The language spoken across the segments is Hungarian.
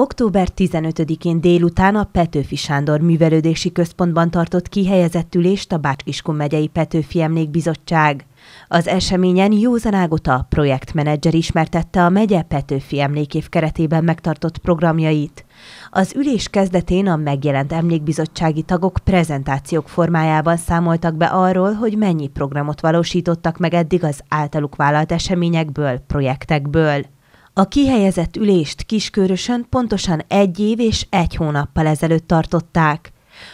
Október 15-én délután a Petőfi Sándor Művelődési Központban tartott kihelyezett ülést a Bácskiskun megyei Petőfi Emlékbizottság. Az eseményen Józan Ágota, projektmenedzser ismertette a megye Petőfi emlékév keretében megtartott programjait. Az ülés kezdetén a megjelent emlékbizottsági tagok prezentációk formájában számoltak be arról, hogy mennyi programot valósítottak meg eddig az általuk vállalt eseményekből, projektekből. A kihelyezett ülést kiskörösön pontosan egy év és egy hónappal ezelőtt tartották.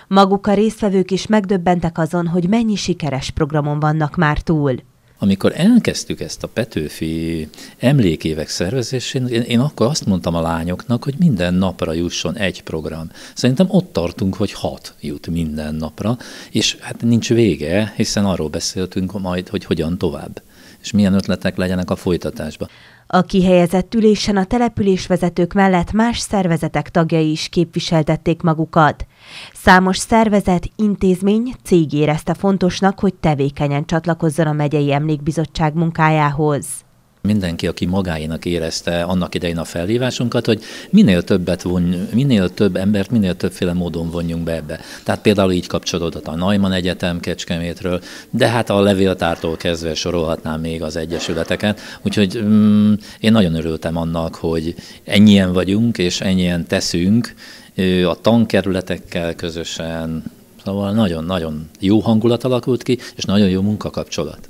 Maguk a résztvevők is megdöbbentek azon, hogy mennyi sikeres programon vannak már túl. Amikor elkezdtük ezt a Petőfi emlékévek szervezésén, én, én akkor azt mondtam a lányoknak, hogy minden napra jusson egy program. Szerintem ott tartunk, hogy hat jut minden napra, és hát nincs vége, hiszen arról beszéltünk majd, hogy hogyan tovább és milyen ötletek legyenek a folytatásban. A kihelyezett ülésen a településvezetők mellett más szervezetek tagjai is képviseltették magukat. Számos szervezet, intézmény, cég érezte fontosnak, hogy tevékenyen csatlakozzon a megyei emlékbizottság munkájához mindenki, aki magáinak érezte annak idején a felhívásunkat, hogy minél többet vonj, minél több embert, minél többféle módon vonjunk be ebbe. Tehát például így kapcsolódott a Najman Egyetem Kecskemétről, de hát a levéltártól kezdve sorolhatnám még az egyesületeket. Úgyhogy mm, én nagyon örültem annak, hogy ennyien vagyunk, és ennyien teszünk, a tankerületekkel közösen, szóval nagyon-nagyon jó hangulat alakult ki, és nagyon jó munkakapcsolat.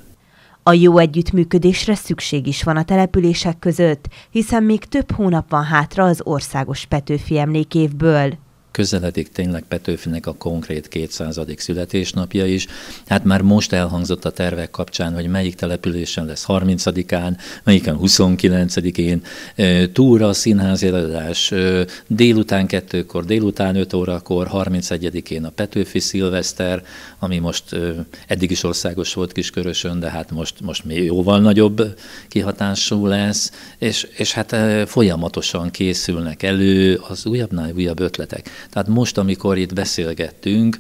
A jó együttműködésre szükség is van a települések között, hiszen még több hónap van hátra az országos Petőfi emlékévből közeledik tényleg Petőfinek a konkrét 200. születésnapja is. Hát már most elhangzott a tervek kapcsán, hogy melyik településen lesz 30-án, melyiken 29-én, túra, színház előadás, délután kettőkor, délután 5 órakor, 31-én a Petőfi szilveszter, ami most eddig is országos volt Kiskörösön, de hát most, most még jóval nagyobb kihatású lesz, és, és hát folyamatosan készülnek elő az újabbnál újabb ötletek. Tehát most, amikor itt beszélgettünk,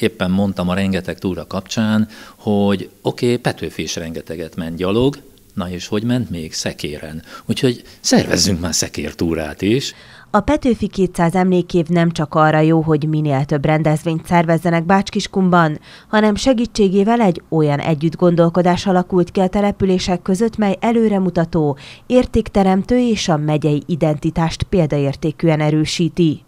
éppen mondtam a rengeteg túra kapcsán, hogy oké, okay, Petőfi is rengeteget ment gyalog, na és hogy ment még? Szekéren. Úgyhogy szervezzünk már szekértúrát is. A Petőfi 200 emlékév nem csak arra jó, hogy minél több rendezvényt szervezzenek Bácskiskumban, hanem segítségével egy olyan együttgondolkodás alakult ki a települések között, mely előremutató, értékteremtő és a megyei identitást példaértékűen erősíti.